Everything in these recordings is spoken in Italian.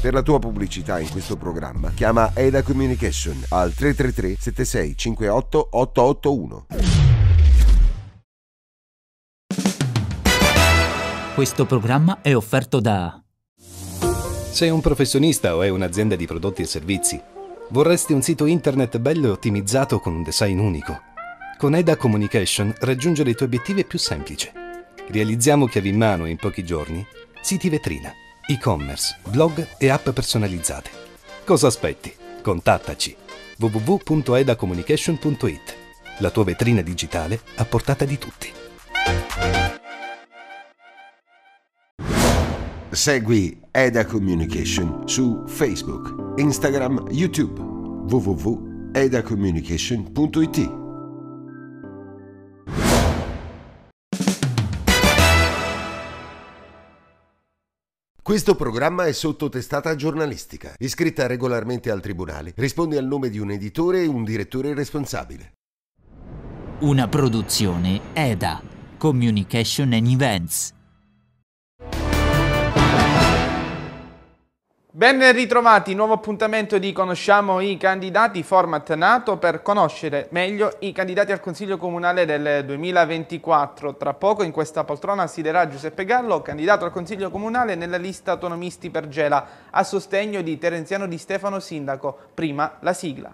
Per la tua pubblicità in questo programma chiama EDA Communication al 333 7658 881. Questo programma è offerto da Sei un professionista o è un'azienda di prodotti e servizi? Vorresti un sito internet bello e ottimizzato con un design unico? Con EDA Communication raggiungere i tuoi obiettivi è più semplice. Realizziamo chiavi in mano in pochi giorni siti vetrina e-commerce, blog e app personalizzate. Cosa aspetti? Contattaci www.edacommunication.it. La tua vetrina digitale a portata di tutti. Segui Eda Communication su Facebook, Instagram, YouTube www.edacommunication.it Questo programma è sotto testata giornalistica, iscritta regolarmente al Tribunale, risponde al nome di un editore e un direttore responsabile. Una produzione EDA, Communication and Events. Ben ritrovati, nuovo appuntamento di Conosciamo i candidati, format nato per conoscere meglio i candidati al Consiglio Comunale del 2024. Tra poco in questa poltrona siederà Giuseppe Gallo, candidato al Consiglio Comunale nella lista autonomisti per Gela, a sostegno di Terenziano Di Stefano Sindaco. Prima la sigla.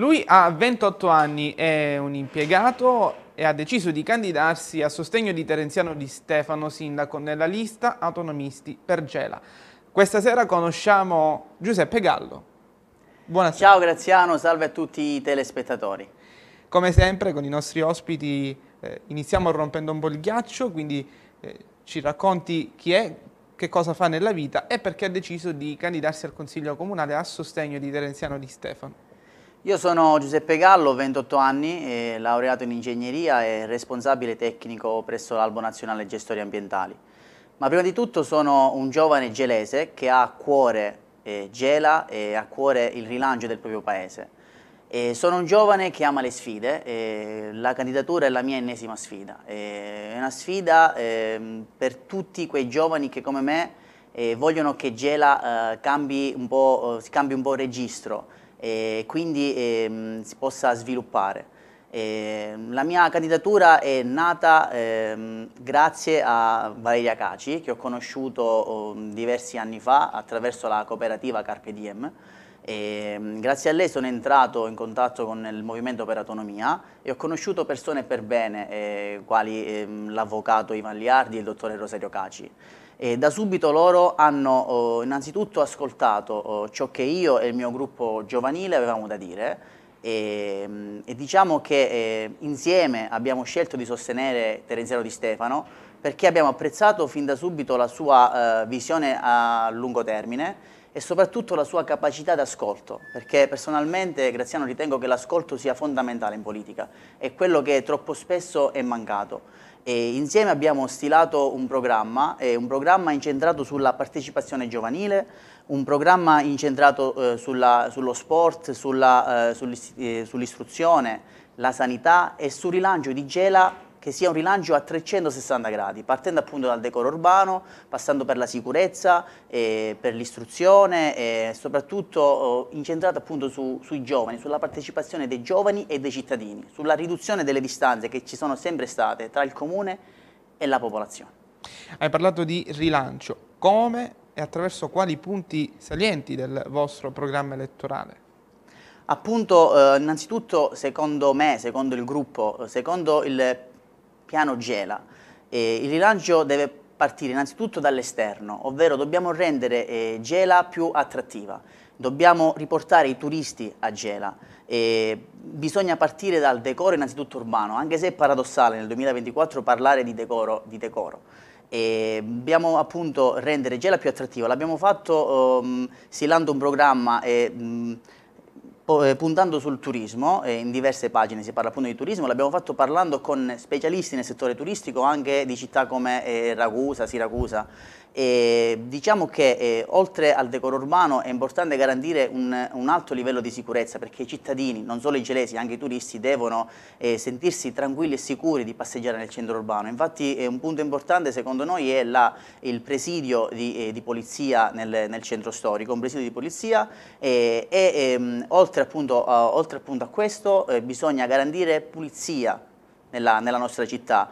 Lui ha 28 anni, è un impiegato e ha deciso di candidarsi a sostegno di Terenziano Di Stefano, sindaco, nella lista Autonomisti per Gela. Questa sera conosciamo Giuseppe Gallo. Buonasera. Ciao Graziano, salve a tutti i telespettatori. Come sempre con i nostri ospiti eh, iniziamo rompendo un po' il ghiaccio, quindi eh, ci racconti chi è, che cosa fa nella vita e perché ha deciso di candidarsi al Consiglio Comunale a sostegno di Terenziano Di Stefano. Io sono Giuseppe Gallo, 28 anni, laureato in ingegneria e responsabile tecnico presso l'Albo Nazionale Gestori Ambientali. Ma prima di tutto sono un giovane gelese che ha a cuore eh, Gela e a cuore il rilancio del proprio paese. E sono un giovane che ama le sfide, la candidatura è la mia ennesima sfida. è una sfida eh, per tutti quei giovani che come me eh, vogliono che Gela eh, cambi un po', eh, cambi un po' registro, e quindi ehm, si possa sviluppare. Eh, la mia candidatura è nata ehm, grazie a Valeria Caci, che ho conosciuto oh, diversi anni fa attraverso la cooperativa Carpe Diem. E, ehm, grazie a lei sono entrato in contatto con il Movimento per Autonomia e ho conosciuto persone per bene, eh, quali eh, l'avvocato Ivan Liardi e il dottore Rosario Caci. E da subito loro hanno eh, innanzitutto ascoltato eh, ciò che io e il mio gruppo giovanile avevamo da dire e, mm, e diciamo che eh, insieme abbiamo scelto di sostenere Terenziano di Stefano perché abbiamo apprezzato fin da subito la sua eh, visione a lungo termine e soprattutto la sua capacità d'ascolto, perché personalmente Graziano ritengo che l'ascolto sia fondamentale in politica, è quello che troppo spesso è mancato. E insieme abbiamo stilato un programma, eh, un programma incentrato sulla partecipazione giovanile, un programma incentrato eh, sulla, sullo sport, eh, eh, sull'istruzione, eh, sull la sanità e sul rilancio di Gela che sia un rilancio a 360 gradi, partendo appunto dal decoro urbano, passando per la sicurezza, eh, per l'istruzione e eh, soprattutto oh, incentrato appunto su, sui giovani, sulla partecipazione dei giovani e dei cittadini, sulla riduzione delle distanze che ci sono sempre state tra il comune e la popolazione. Hai parlato di rilancio, come e attraverso quali punti salienti del vostro programma elettorale? Appunto, eh, innanzitutto, secondo me, secondo il gruppo, secondo il piano gela, eh, il rilancio deve partire innanzitutto dall'esterno, ovvero dobbiamo rendere eh, Gela più attrattiva, dobbiamo riportare i turisti a Gela, eh, bisogna partire dal decoro innanzitutto urbano, anche se è paradossale nel 2024 parlare di decoro, di decoro. E dobbiamo appunto rendere Gela più attrattiva, l'abbiamo fatto ehm, stilando un programma e, mh, eh, puntando sul turismo, eh, in diverse pagine si parla appunto di turismo, l'abbiamo fatto parlando con specialisti nel settore turistico anche di città come eh, Ragusa, Siracusa e diciamo che eh, oltre al decoro urbano è importante garantire un, un, alto livello di sicurezza perché i cittadini, non solo i gelesi, anche i turisti devono eh, sentirsi tranquilli e sicuri di passeggiare nel centro urbano. Infatti eh, un punto importante secondo noi è la, il presidio di, eh, di polizia nel, nel, centro storico, un presidio di polizia eh, e ehm, oltre, appunto, a, oltre, appunto, a questo eh, bisogna garantire pulizia nella, nella nostra città,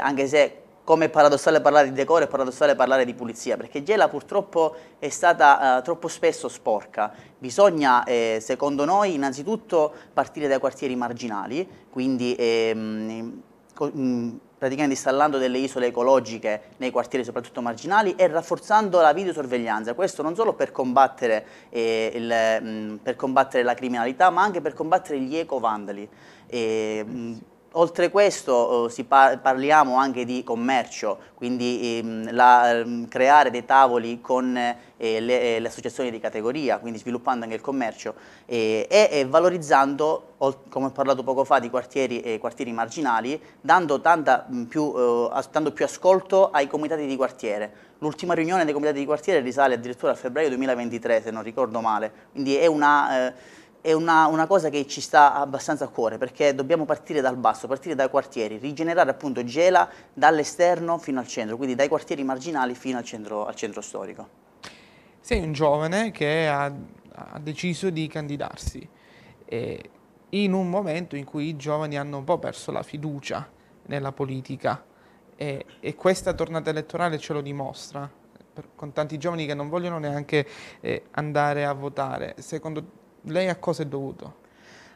anche se come è paradossale parlare di decoro, è paradossale parlare di pulizia, perché Gela purtroppo è stata eh, troppo spesso sporca. Bisogna, eh, secondo noi, innanzitutto partire dai quartieri marginali, quindi ehm, praticamente installando delle isole ecologiche nei quartieri soprattutto marginali e rafforzando la videosorveglianza, questo non solo per combattere, eh, il, mh, mm, per combattere la criminalità ma anche per combattere gli ecovandali. E, ehm, mh, Oltre questo eh, parliamo anche di commercio, quindi ehm, la, ehm, creare dei tavoli con eh, le, eh, le, associazioni di categoria, quindi sviluppando anche il commercio eh, e, valorizzando, come ho parlato poco fa, di quartieri, quartieri marginali, dando, mm, più, eh, dando più ascolto ai comitati di quartiere. L'ultima riunione dei comitati di quartiere risale addirittura a febbraio 2023, se non ricordo male, quindi è una è una, una, cosa che ci sta abbastanza a cuore perché dobbiamo partire dal basso, partire dai quartieri, rigenerare appunto Gela dall'esterno fino al centro, quindi dai quartieri marginali fino al centro, al centro storico. Sei un giovane che ha, ha deciso di candidarsi eh, in un momento in cui i giovani hanno un po' perso la fiducia nella politica eh, e questa tornata elettorale ce lo dimostra con tanti giovani che non vogliono neanche eh, andare a votare. Secondo lei a cosa è dovuto?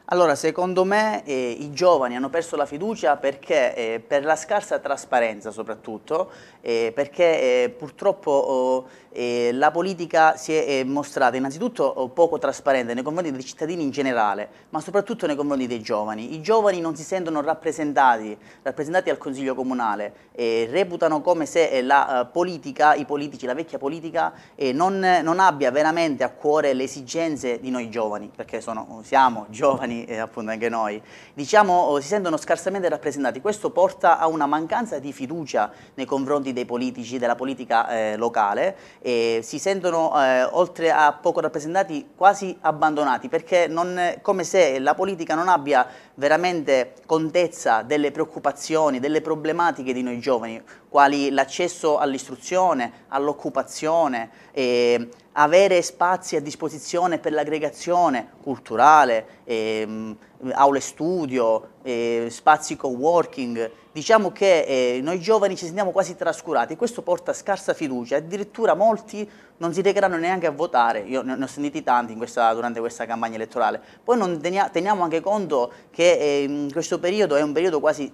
Allora, secondo me eh, i giovani hanno perso la fiducia perché eh, per la scarsa trasparenza soprattutto, eh, perché eh, purtroppo oh, eh, la politica si è, è mostrata innanzitutto oh, poco trasparente nei confronti dei cittadini in generale, ma soprattutto nei confronti dei giovani. I giovani non si sentono rappresentati, rappresentati al Consiglio Comunale, eh, reputano come se eh, la uh, politica, i politici, la vecchia politica eh, non, non, abbia veramente a cuore le esigenze di noi giovani, perché sono, siamo giovani eh, appunto anche noi. Diciamo, oh, si sentono scarsamente rappresentati, questo porta a una mancanza di fiducia nei confronti dei politici, della politica locale eh, si sentono eh, oltre a poco rappresentati quasi abbandonati perché è come se la politica non abbia veramente contezza delle preoccupazioni, delle problematiche di noi giovani, quali l'accesso all'istruzione, all'occupazione, eh, avere spazi a disposizione per l'aggregazione culturale, ehm, aule studio, eh, spazi co-working, diciamo che eh, noi giovani ci sentiamo quasi trascurati, questo porta a scarsa fiducia, addirittura molti non si recheranno neanche a votare, io ne ho sentiti tanti questa, durante questa campagna elettorale, poi tenia, teniamo anche conto che eh, questo periodo è un periodo quasi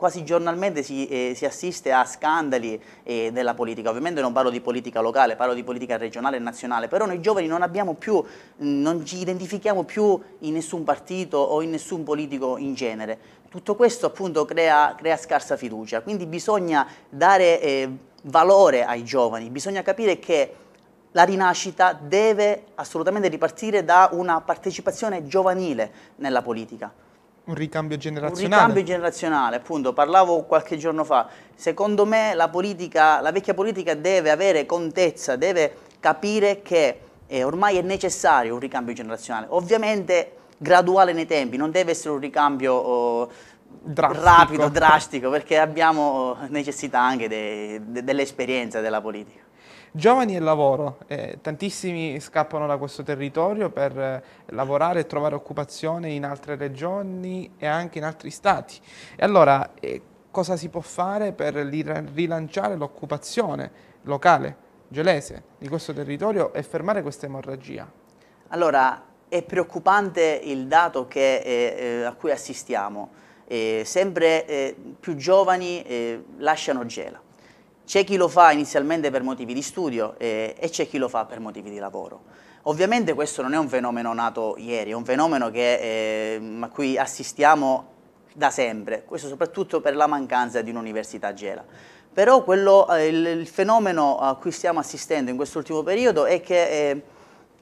quasi giornalmente si, eh, si assiste a scandali eh, della politica. Ovviamente non parlo di politica locale, parlo di politica regionale e nazionale, però noi giovani non, abbiamo più, mm, non ci identifichiamo più in nessun partito o in nessun politico in genere. Tutto questo appunto crea, crea scarsa fiducia, quindi bisogna dare eh, valore ai giovani, bisogna capire che la rinascita deve assolutamente ripartire da una partecipazione giovanile nella politica. Un ricambio generazionale. Un ricambio generazionale, appunto, parlavo qualche giorno fa. Secondo me la, politica, la vecchia politica deve avere contezza, deve capire che eh, ormai è necessario un ricambio generazionale. Ovviamente graduale nei tempi, non deve essere un ricambio oh, drastico. rapido, drastico, perché abbiamo necessità anche de, de, dell'esperienza della politica. Giovani e lavoro, eh, tantissimi scappano da questo territorio per eh, lavorare e trovare occupazione in altre regioni e anche in altri stati. E allora eh, cosa si può fare per rilanciare l'occupazione locale, gelese, di questo territorio e fermare questa emorragia? Allora, è preoccupante il dato che, eh, eh, a cui assistiamo. sempre più giovani lasciano Gela c'è chi lo fa inizialmente per motivi di studio eh, e c'è chi lo fa per motivi di lavoro. Ovviamente questo non è un fenomeno nato ieri, è un fenomeno che, eh, a cui assistiamo da sempre, questo soprattutto per la mancanza di un'università gela. Però quello, eh, il, il, fenomeno a cui stiamo assistendo in quest'ultimo periodo è che eh,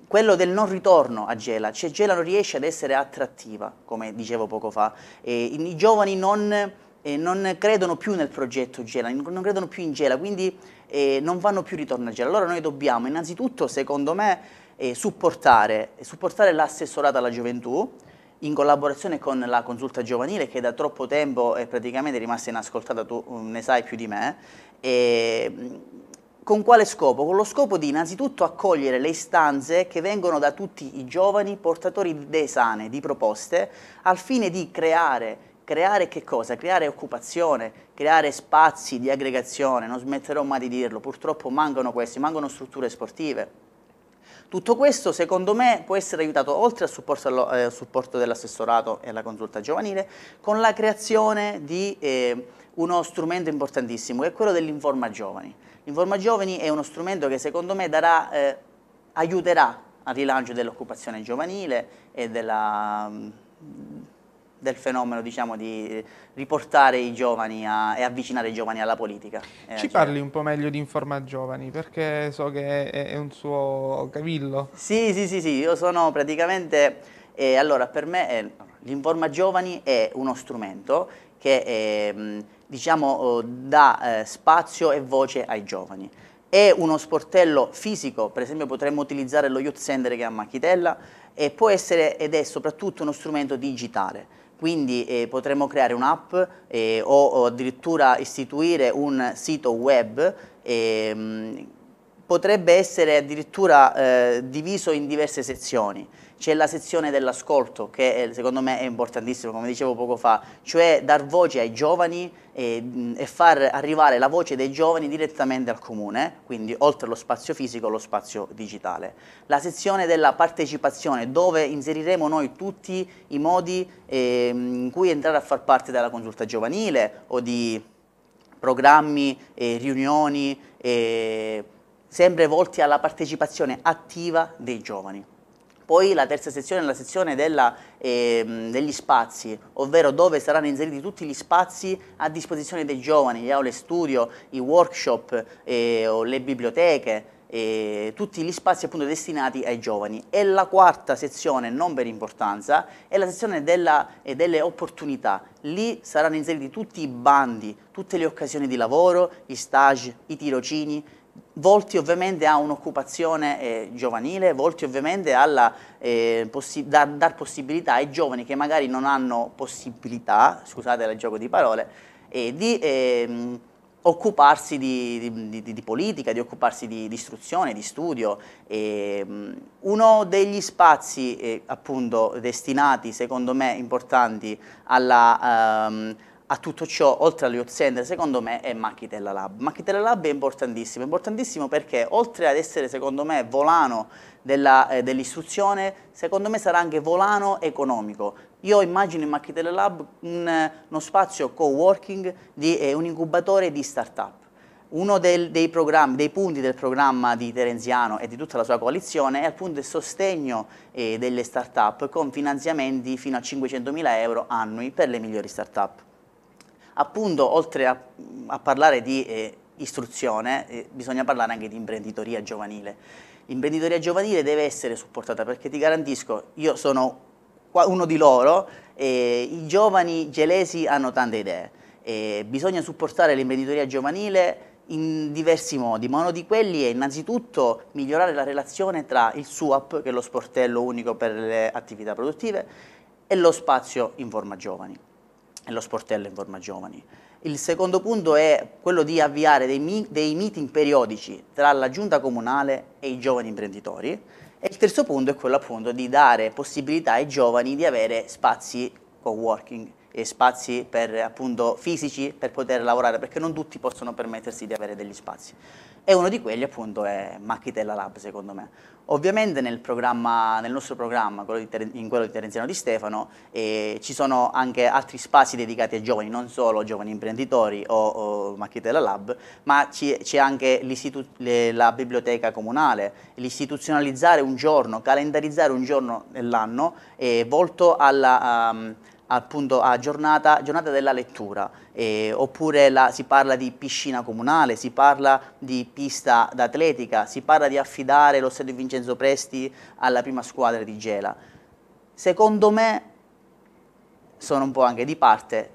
quello del non ritorno a Gela, cioè Gela non riesce ad essere attrattiva, come dicevo poco fa, i giovani non eh, non credono più nel progetto Gela, non credono più in Gela, quindi eh, non vanno più ritorno a Gela. Allora noi dobbiamo innanzitutto, secondo me, eh, supportare, supportare l'assessorato alla gioventù, in collaborazione con la consulta giovanile che da troppo tempo è praticamente rimasta inascoltata, tu mm, ne sai più di me, e mm, con quale scopo? Con lo scopo di innanzitutto accogliere le istanze che vengono da tutti i giovani portatori di idee sane, di proposte, al fine di creare creare che cosa? Creare occupazione, creare spazi di aggregazione, non smetterò mai di dirlo, purtroppo mancano questi, mancano strutture sportive. Tutto questo secondo me può essere aiutato oltre al supporto, allo, eh, supporto dell'assessorato e alla consulta giovanile con la creazione di eh, uno strumento importantissimo che è quello dell'Informa Giovani. L'Informa Giovani è uno strumento che secondo me darà, eh, aiuterà al rilancio dell'occupazione giovanile e della del fenomeno diciamo, di riportare i giovani a, e avvicinare i giovani alla politica. Eh, Ci cioè parli un po' meglio di Informa Giovani perché so che è, è un suo cavillo. Sì, sì, sì, sì, io sono praticamente, eh, allora per me eh, l'Informa Giovani è uno strumento che ehm, diciamo, eh, diciamo, dà eh, spazio e voce ai giovani. È uno sportello fisico, per esempio potremmo utilizzare lo Youth Center che è a Macchitella, e può essere ed è soprattutto uno strumento digitale quindi eh, potremmo creare un'app eh, o, o, addirittura istituire un sito web ehm, potrebbe essere addirittura eh, diviso in diverse sezioni c'è la sezione dell'ascolto che secondo me è importantissima, come dicevo poco fa, cioè dar voce ai giovani e, e, far arrivare la voce dei giovani direttamente al comune, quindi oltre allo spazio fisico lo spazio digitale. La sezione della partecipazione dove inseriremo noi tutti i modi eh, in cui entrare a far parte della consulta giovanile o di programmi, eh, riunioni, eh, sempre volti alla partecipazione attiva dei giovani. Poi la terza sezione è la sezione della, eh, degli spazi, ovvero dove saranno inseriti tutti gli spazi a disposizione dei giovani, le aule studio, i workshop, eh, le biblioteche, eh, tutti gli spazi appunto destinati ai giovani. E la quarta sezione, non per importanza, è la sezione della, eh, delle opportunità. Lì saranno inseriti tutti i bandi, tutte le occasioni di lavoro, gli stage, i tirocini, volti ovviamente a un'occupazione eh, giovanile, volti ovviamente a eh, possi dar, dar possibilità ai giovani che magari non hanno possibilità, scusate il gioco di parole, eh, di ehm, occuparsi di, di, di, di, politica, di occuparsi di, istruzione, di studio. E, ehm, uno degli spazi eh, appunto destinati, secondo me, importanti alla, ehm, a tutto ciò, oltre agli Sender, secondo me è Machitella Lab. Machitella Lab è importantissimo, importantissimo perché oltre ad essere secondo me volano eh, dell'istruzione, eh, dell secondo me sarà anche volano economico. Io immagino in Machitella Lab un, uno spazio co-working, eh, un incubatore di start-up. Uno del, dei, dei, punti del programma di Terenziano e di tutta la sua coalizione è appunto il sostegno eh, delle start-up con finanziamenti fino a 500.000 euro annui per le migliori start-up appunto oltre a, a parlare di eh, istruzione eh, bisogna parlare anche di imprenditoria giovanile. L'imprenditoria giovanile deve essere supportata perché ti garantisco, io sono uno di loro, eh, i giovani gelesi hanno tante idee, eh, bisogna supportare l'imprenditoria giovanile in diversi modi, ma uno di quelli è innanzitutto migliorare la relazione tra il SUAP, che è lo sportello unico per le attività produttive, e lo spazio Informa Giovani e lo sportello Informa Giovani. Il secondo punto è quello di avviare dei, dei meeting periodici tra la giunta comunale e i giovani imprenditori e il terzo punto è quello appunto di dare possibilità ai giovani di avere spazi co-working e spazi per, appunto, fisici per poter lavorare, perché non tutti possono permettersi di avere degli spazi. E uno di quelli appunto è Macchitella Lab, secondo me. Ovviamente nel, nel nostro programma, quello in quello di Terenziano di Stefano, eh, ci sono anche altri spazi dedicati ai giovani, non solo giovani imprenditori o, o macchine della lab, ma c'è anche la biblioteca comunale, l'istituzionalizzare un giorno, calendarizzare un giorno nell'anno eh, volto alla... Um, appunto a giornata, giornata della lettura, eh, oppure la, si parla di piscina comunale, si parla di pista d'atletica, si parla di affidare lo stadio Vincenzo Presti alla prima squadra di Gela. Secondo me, sono un po' anche di parte,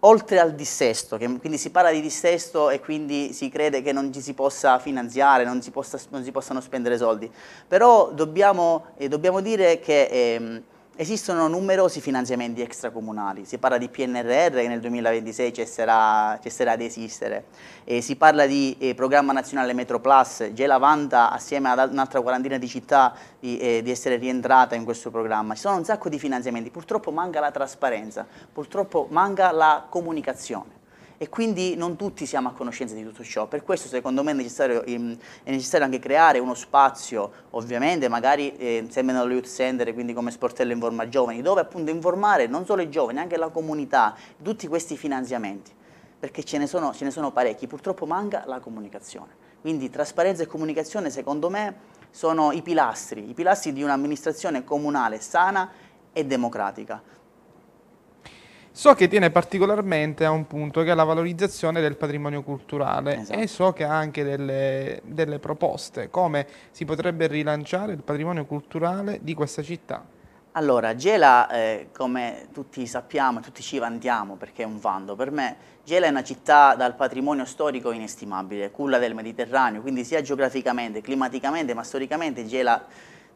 oltre al dissesto, che, quindi si parla di dissesto e quindi si crede che non ci si possa finanziare, non si, possa, non si possano spendere soldi, però dobbiamo, eh, dobbiamo dire che... Eh, Esistono numerosi finanziamenti extracomunali, si parla di PNRR che nel 2026 cesserà, cesserà di esistere, eh, si parla di eh, Programma Nazionale Metro Plus, la vanta assieme ad un'altra quarantina di città di, eh, di, essere rientrata in questo programma, ci sono un sacco di finanziamenti, purtroppo manca la trasparenza, purtroppo manca la comunicazione e quindi non tutti siamo a conoscenza di tutto ciò. Per questo secondo me è necessario, ehm, è necessario anche creare uno spazio, ovviamente magari eh, sempre nello youth center, quindi come sportello informa giovani, dove appunto informare non solo i giovani, anche la comunità, tutti questi finanziamenti, perché ce ne sono, ce ne sono parecchi, purtroppo manca la comunicazione. Quindi trasparenza e comunicazione secondo me sono i pilastri, i pilastri di un'amministrazione comunale sana e democratica. So che tiene particolarmente a un punto che è la valorizzazione del patrimonio culturale esatto. e so che ha anche delle, delle, proposte, come si potrebbe rilanciare il patrimonio culturale di questa città. Allora, Gela, eh, come tutti sappiamo, tutti ci vantiamo perché è un vanto per me, Gela è una città dal patrimonio storico inestimabile, culla del Mediterraneo, quindi sia geograficamente, climaticamente, ma storicamente Gela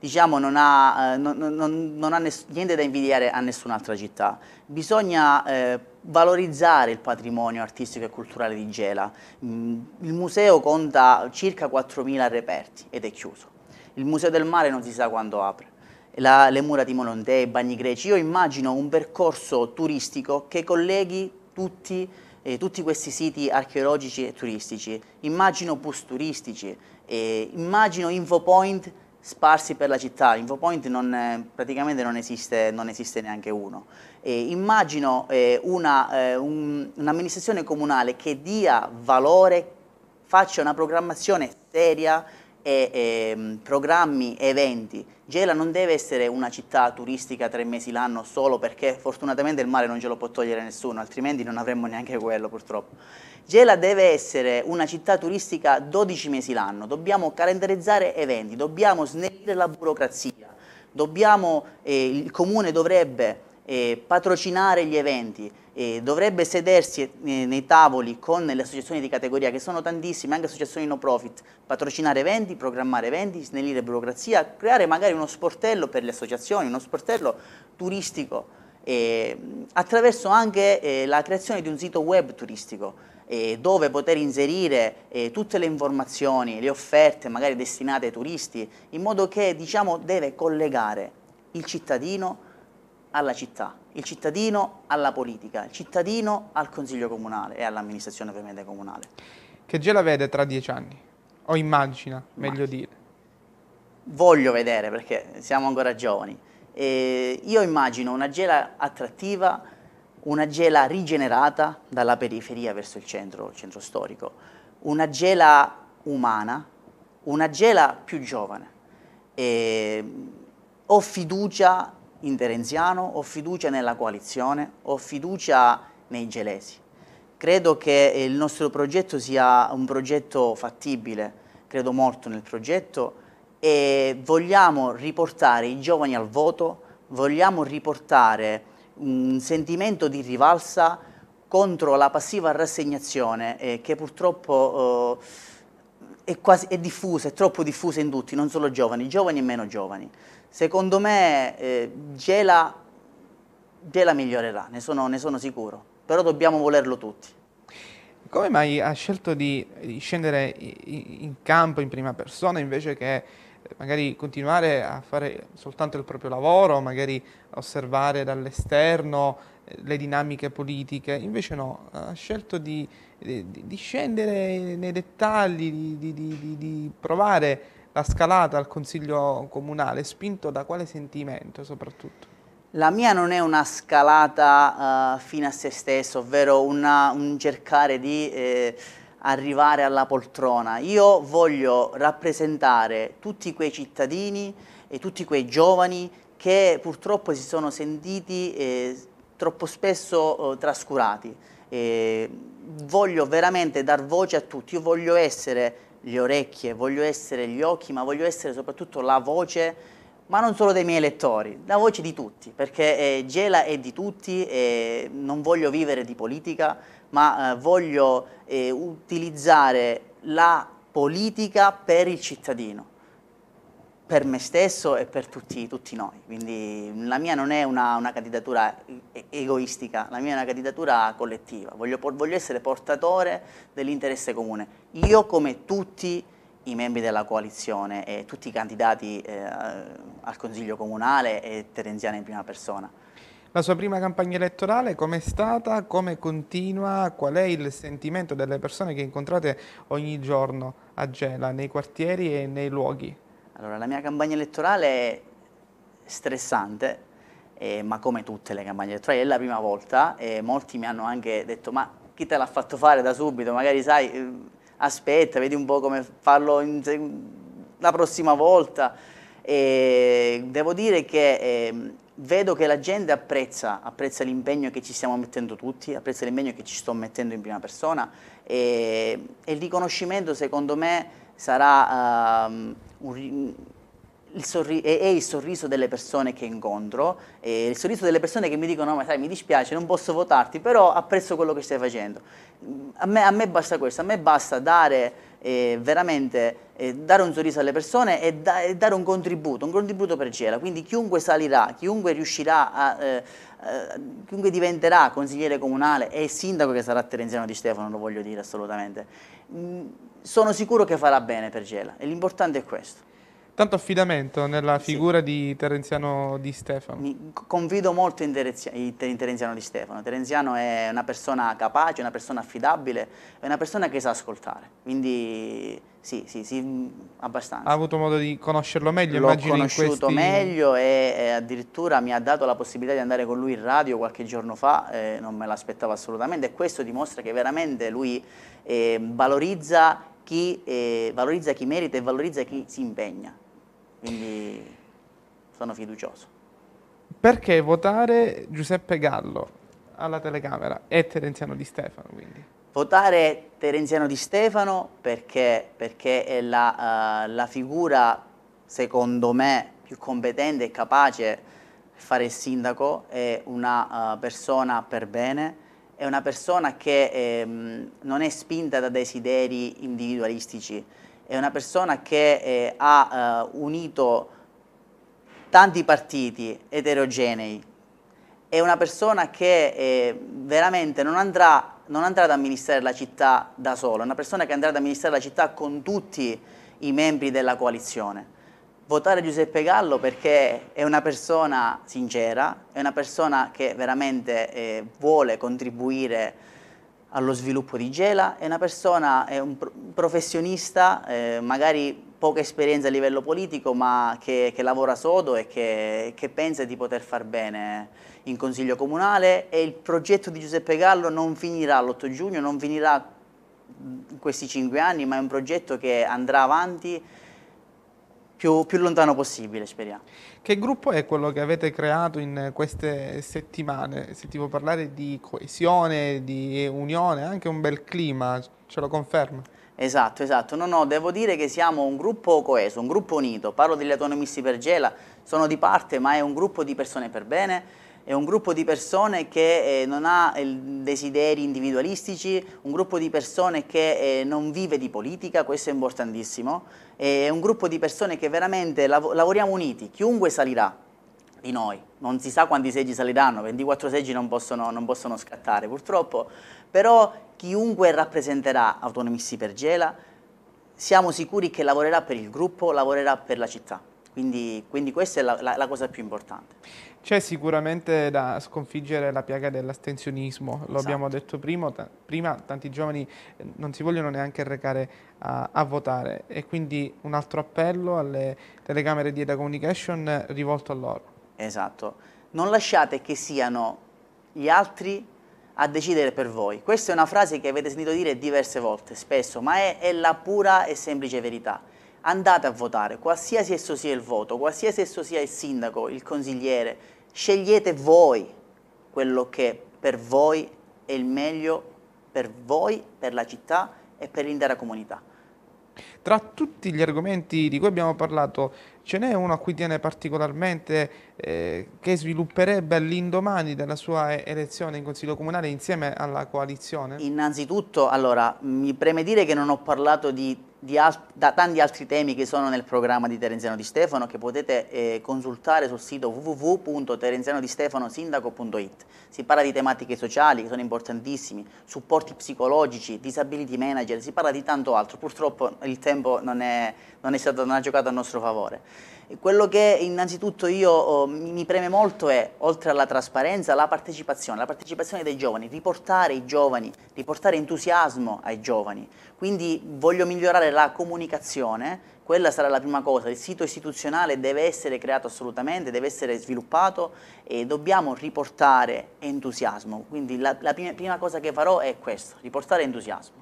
diciamo, non ha, eh, non, non, non ha niente da invidiare a nessun'altra città. Bisogna eh, valorizzare il patrimonio artistico e culturale di Gela. Mm, il museo conta circa 4.000 reperti ed è chiuso. Il Museo del Mare non si sa quando apre. La, le mura di Molonte, i bagni greci. Io immagino un percorso turistico che colleghi tutti eh, tutti questi siti archeologici e turistici, immagino bus turistici, eh, immagino info point sparsi per la città, InfoPoint non, eh, praticamente non esiste, non esiste, neanche uno. E immagino eh, un'amministrazione eh, un, un comunale che dia valore, faccia una programmazione seria e, e, mm, programmi e eventi. Gela non deve essere una città turistica tre mesi l'anno solo perché fortunatamente il mare non ce lo può togliere nessuno, altrimenti non avremmo neanche quello purtroppo. Gela deve essere una città turistica 12 mesi l'anno, dobbiamo calendarizzare eventi, dobbiamo snellire la burocrazia, dobbiamo, eh, il comune dovrebbe eh, patrocinare gli eventi, eh, dovrebbe sedersi eh, nei tavoli con le associazioni di categoria, che sono tantissime, anche associazioni no profit, patrocinare eventi, programmare eventi, snellire burocrazia, creare magari uno sportello per le associazioni, uno sportello turistico, eh, attraverso anche eh, la creazione di un sito web turistico dove poter inserire eh, tutte le informazioni, le offerte magari destinate ai turisti, in modo che diciamo, deve collegare il cittadino alla città il cittadino alla politica, il cittadino al consiglio comunale e all'amministrazione ovviamente comunale. Che Gela vede tra dieci anni? O immagina, meglio dire. Voglio vedere perché siamo ancora giovani. E io immagino una Gela attrattiva, una Gela rigenerata dalla periferia verso il centro, il centro storico, una Gela umana, una Gela più giovane. E ho fiducia in Terenziano, ho fiducia nella coalizione, ho fiducia nei gelesi. Credo che il nostro progetto sia un progetto fattibile, credo molto nel progetto e vogliamo riportare i giovani al voto, vogliamo riportare un sentimento di rivalsa contro la passiva rassegnazione eh, che purtroppo eh, è, quasi, è diffusa, è troppo diffusa in tutti, non solo giovani, giovani e meno giovani. Secondo me eh, Gela, Gela migliorerà, ne sono, ne sono sicuro, però dobbiamo volerlo tutti. Come mai ha scelto di, di scendere in campo in prima persona invece che eh, magari continuare a fare soltanto il proprio lavoro, magari osservare dall'esterno le dinamiche politiche, invece no, ha scelto di, di, di scendere nei dettagli, di, di, provare la scalata al Consiglio Comunale, spinto da quale sentimento soprattutto? La mia non è una scalata uh, eh, fino a se stessa, ovvero una, un cercare di eh, arrivare alla poltrona. Io voglio rappresentare tutti quei cittadini e tutti quei giovani che purtroppo si sono sentiti eh, troppo spesso eh, trascurati. E voglio veramente dar voce a tutti, io voglio essere le orecchie, voglio essere gli occhi, ma voglio essere soprattutto la voce ma non solo dei miei elettori, la voce di tutti, perché eh, Gela è di tutti, eh, non voglio vivere di politica, ma eh, voglio eh, utilizzare la politica per il cittadino per me stesso e per tutti, tutti noi. Quindi la mia non è una, una, candidatura egoistica, la mia è una candidatura collettiva. Voglio, voglio essere portatore dell'interesse comune. Io come tutti i membri della coalizione e tutti i candidati eh, al Consiglio Comunale e Terenziana in prima persona. La sua prima campagna elettorale com'è stata, come continua, qual è il sentimento delle persone che incontrate ogni giorno a Gela, nei quartieri e nei luoghi? Allora, la mia campagna elettorale è stressante, eh, ma come tutte le campagne elettorali, è la prima volta e molti mi hanno anche detto ma chi te l'ha fatto fare da subito, magari sai, eh, aspetta, vedi un po' come farlo in, la prossima volta. E devo dire che eh, vedo che la gente apprezza, apprezza l'impegno che ci stiamo mettendo tutti, apprezza l'impegno che ci sto mettendo in prima persona e, e il riconoscimento secondo me sarà... Uh, un, il sorri- è, il sorriso delle persone che incontro, è il sorriso delle persone che mi dicono: Ma sai, mi dispiace, non posso votarti, però apprezzo quello che stai facendo. A me, a me basta questo, a me basta dare eh, veramente eh, dare un sorriso alle persone e, da- e, dare un contributo, un contributo per Gela. Quindi chiunque salirà, chiunque riuscirà a, eh, eh, chiunque diventerà consigliere comunale e sindaco che sarà Terenziano di Stefano, lo voglio dire assolutamente, mm, sono sicuro che farà bene per Gela e l'importante è questo. Tanto affidamento nella figura sì. di Terenziano di Stefano. Mi confido molto in, Terenziano di Stefano. Terenziano è una persona capace, una persona affidabile, è una persona che sa ascoltare. Quindi sì, sì, sì, mm, abbastanza. Ha avuto modo di conoscerlo meglio? L'ho conosciuto meglio e, e addirittura mi ha dato la possibilità di andare con lui in radio qualche giorno fa, eh, non me l'aspettavo assolutamente e questo dimostra che veramente lui eh, valorizza, chi, eh, valorizza chi merita e valorizza chi si impegna, quindi sono fiducioso. Perché votare Giuseppe Gallo alla telecamera e Terenziano Di Stefano quindi? Votare Terenziano di Stefano perché, perché è la, uh, la, figura, secondo me, più competente e capace di fare il sindaco, è una uh, persona per bene, è una persona che ehm, non è spinta da desideri individualistici, è una persona che eh, ha uh, unito tanti partiti eterogenei, è una persona che eh, veramente non andrà non andrà ad amministrare la città da solo, è una persona che andrà ad amministrare la città con tutti i membri della coalizione. Votare Giuseppe Gallo perché è una persona sincera, è una persona che veramente eh, vuole contribuire allo sviluppo di Gela, è una persona, è un professionista, eh, magari poca esperienza a livello politico, ma che, che lavora sodo e che, che pensa di poter far bene in Consiglio Comunale e il progetto di Giuseppe Gallo non finirà l'8 giugno, non finirà in questi cinque anni, ma è un progetto che andrà avanti più, più, lontano possibile, speriamo. Che gruppo è quello che avete creato in queste settimane? Sentivo parlare di coesione, di unione, anche un bel clima, ce lo conferma? Esatto, esatto. No, no, devo dire che siamo un gruppo coeso, un gruppo unito. Parlo degli autonomisti per Gela, sono di parte, ma è un gruppo di persone per bene è un gruppo di persone che eh, non ha eh, desideri individualistici, un gruppo di persone che eh, non vive di politica, questo è importantissimo, è un gruppo di persone che veramente lav lavoriamo uniti, chiunque salirà di noi, non si sa quanti seggi saliranno, 24 seggi non possono, non possono scattare purtroppo, però chiunque rappresenterà Autonomisti per Gela, siamo sicuri che lavorerà per il gruppo, lavorerà per la città, quindi, quindi questa è la, la, la cosa più importante. C'è sicuramente da sconfiggere la piaga dell'astensionismo, esatto. lo abbiamo detto prima, prima, tanti giovani eh, non si vogliono neanche recare a, a, votare e quindi un altro appello alle telecamere di Eda Communication rivolto a loro. Esatto, non lasciate che siano gli altri a decidere per voi. Questa è una frase che avete sentito dire diverse volte, spesso, ma è, è la pura e semplice verità andate a votare, qualsiasi esso sia il voto, qualsiasi esso sia il sindaco, il consigliere, scegliete voi quello che per voi è il meglio per voi, per la città e per l'intera comunità. Tra tutti gli argomenti di cui abbiamo parlato, ce n'è uno a cui tiene particolarmente eh, che svilupperebbe all'indomani della sua eh, elezione in Consiglio Comunale insieme alla coalizione? Innanzitutto, allora, mi preme dire che non ho parlato di da tanti altri temi che sono nel programma di Terenziano Di Stefano che potete eh, consultare sul sito www.terenzianodistefanosindaco.it si parla di tematiche sociali che sono importantissime supporti psicologici, disability manager si parla di tanto altro purtroppo il tempo non è, non è stato, non ha giocato a nostro favore quello che innanzitutto io oh, mi preme molto è, oltre alla trasparenza, la partecipazione, la partecipazione dei giovani, riportare i giovani, riportare entusiasmo ai giovani. Quindi voglio migliorare la comunicazione, quella sarà la prima cosa, il sito istituzionale deve essere creato assolutamente, deve essere sviluppato e dobbiamo riportare entusiasmo, quindi la, la prima, prima cosa che farò è questo, riportare entusiasmo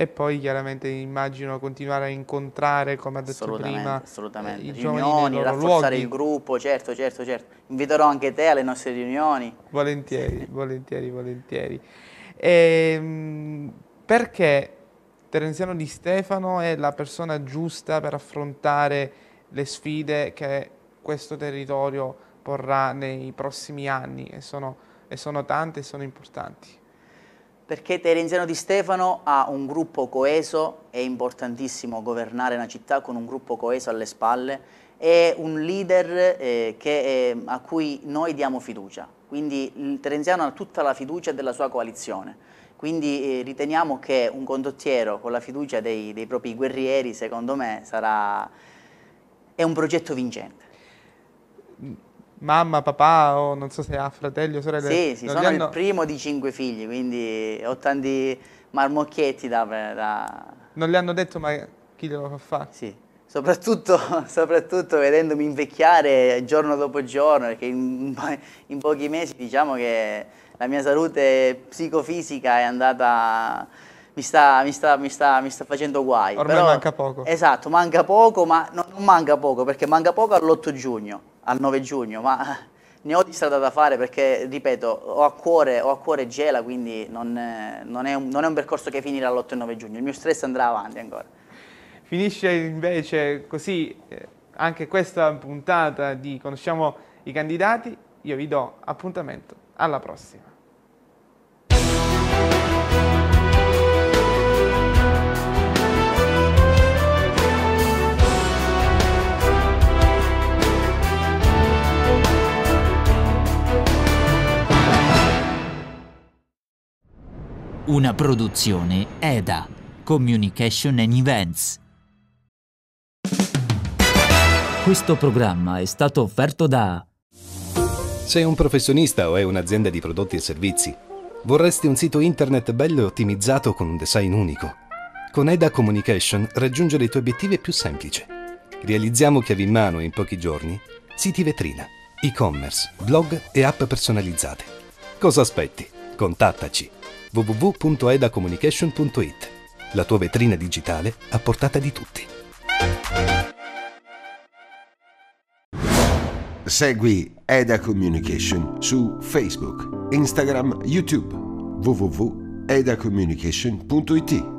e poi chiaramente immagino continuare a incontrare, come ha detto assolutamente, prima, assolutamente. Eh, i giovani riunioni, rafforzare luoghi. il gruppo, certo, certo, certo. Inviterò anche te alle nostre riunioni. Volentieri, volentieri, volentieri. E, ehm, perché Terenziano Di Stefano è la persona giusta per affrontare le sfide che questo territorio porrà nei prossimi anni e sono, e sono tante e sono importanti perché Terenziano Di Stefano ha un gruppo coeso, è importantissimo governare una città con un gruppo coeso alle spalle, è un leader eh, che, eh, a cui noi diamo fiducia, quindi il Terenziano ha tutta la fiducia della sua coalizione. Quindi eh, riteniamo che un condottiero con la fiducia dei, dei propri guerrieri, secondo me, sarà... è un progetto vincente mamma, papà o non so se ha fratelli o sorelle? Sì, sì, sono hanno... il primo di cinque figli, quindi ho tanti marmocchietti da, da... Non le hanno detto ma chi glielo fa fare? Sì, soprattutto, soprattutto, vedendomi invecchiare giorno dopo giorno, perché in, in pochi mesi diciamo che la mia salute psicofisica è andata... Mi sta, mi, sta, mi, sta, mi sta, facendo guai. Ormai Però, manca poco. Esatto, manca poco, ma non, non manca poco, perché manca poco all'8 giugno al 9 giugno, ma ne ho di strada da fare perché, ripeto, ho a cuore, ho a cuore Gela, quindi non, non, è un, non è un percorso che finirà all'8 e 9 giugno, il mio stress andrà avanti ancora. Finisce invece così eh, anche questa puntata di Conosciamo i candidati, io vi do appuntamento alla prossima. Una produzione EDA, Communication and Events. Questo programma è stato offerto da... Sei un professionista o hai un'azienda di prodotti e servizi? Vorresti un sito internet bello e ottimizzato con un design unico? Con EDA Communication raggiungere i tuoi obiettivi è più semplice. Realizziamo chiavi in mano in pochi giorni, siti vetrina, e-commerce, blog e app personalizzate. Cosa aspetti? Contattaci! www.edacommunication.it. La tua vetrina digitale a portata di tutti. Segui Eda Communication su Facebook, Instagram, YouTube www.edacommunication.it